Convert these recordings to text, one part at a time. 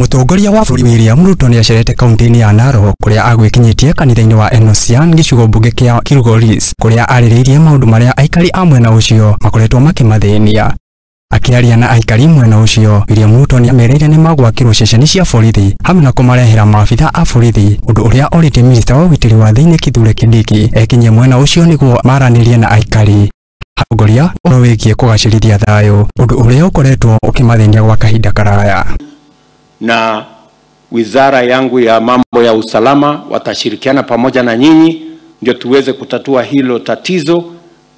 Mutongoria wa bũrũri William Ruto nĩ acerete kaunti-inĩ ya Narok kũrĩa agwĩkinyĩtie kanitha-inĩ wa Enosian gĩcigo mbunge kĩa Kilgoris kũrĩa arĩrĩirie maũndũ marĩa aikari a mwena ũcio makoretwo makĩmathĩnia. Akĩaria na aikari mwena ũcio, William Ruto nĩ amereire nĩ magwakĩrwo ceceni cia borithi hamwe na kũmarehera maabitha a borithi, ũndũ ũrĩa orĩtie minista wa ũgitĩri wa thĩinĩ Kithure Kindiki ekinyie mwena ũcio nĩguo maranĩrie na aikari atongoria ũhoro wĩgiĩ kũgacĩrithia thayũ, ũndũ ũrĩa ũkoretwo ũkĩmathĩnia gwa kahinda karaya na wizara yangu ya mambo ya usalama watashirikiana pamoja na nyinyi ndio tuweze kutatua hilo tatizo,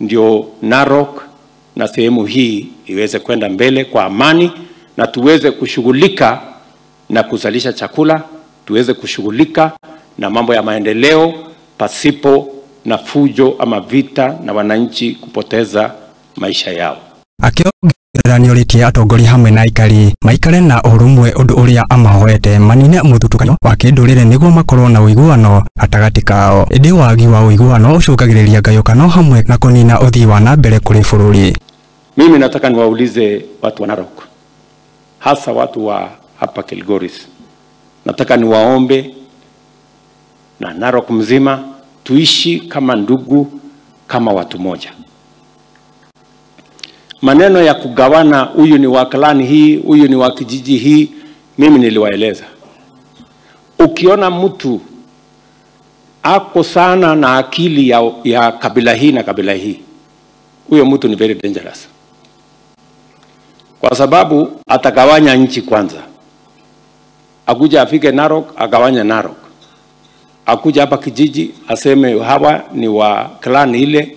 ndio Narok na sehemu hii iweze kwenda mbele kwa amani na tuweze kushughulika na kuzalisha chakula, tuweze kushughulika na mambo ya maendeleo pasipo na fujo ama vita na wananchi kupoteza maisha yao. Akiongea geranio ritie atongoria hamwe na ikari maikare na urumwe undu uria amahoete manine muthutukanio wa kindurire niguo makorwo na uiguano gatagati kao indi wagi wa uiguano ucukagiriria ngayukano hamwe na kunina uthii wa mbere kuri bururi mimi nataka niwaulize watu wa Narok hasa watu wa hapa Kilgoris nataka niwaombe na Narok mzima tuishi kama ndugu kama watu moja maneno ya kugawana, huyu ni wa klani hii, huyu ni wa kijiji hii, mimi niliwaeleza. Ukiona mtu ako sana na akili ya, ya kabila hii na kabila hii, huyo mtu ni very dangerous, kwa sababu atagawanya nchi kwanza. Akuja afike Narok agawanya Narok, akuja hapa kijiji aseme hawa ni wa klani ile,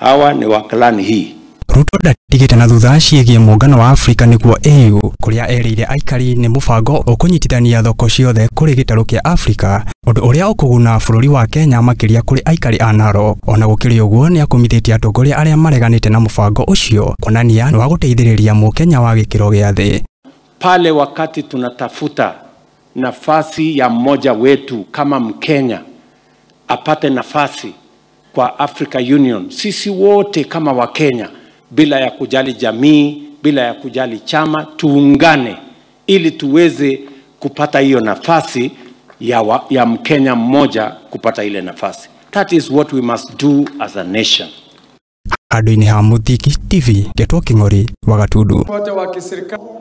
hawa ni wa klani hii ruto ndatigite na thutha ciĩgiĩ mũngano wa afrika nĩguo au kũrĩa erĩire aikari nĩ mũbango ũkũnyitithania thoko ciothe kũrĩ gĩtarũ kĩa afrika ũndũ ũrĩa ũkũguna bũrũri wa kenya makĩria kũrĩ aikari anaro naro ona gũkĩrĩ ũguo nĩ akomitĩtie atongoria arĩa mareganĩte na mũbango ũcio kuonania nĩ wa gũteithĩrĩria mũkenya wa gĩkĩro gĩa thĩ pale wakati tunatafuta nafasi ya mmoja wetu kama mkenya apate nafasi kwa Africa Union, sisi wote kama Wakenya bila ya kujali jamii, bila ya kujali chama, tuungane ili tuweze kupata hiyo nafasi ya, wa, ya Mkenya mmoja kupata ile nafasi. That is what we must do as a nation. Andũ-inĩ TV, Getwo Kĩng'ori, Wagatundu. Wote wa kiserikali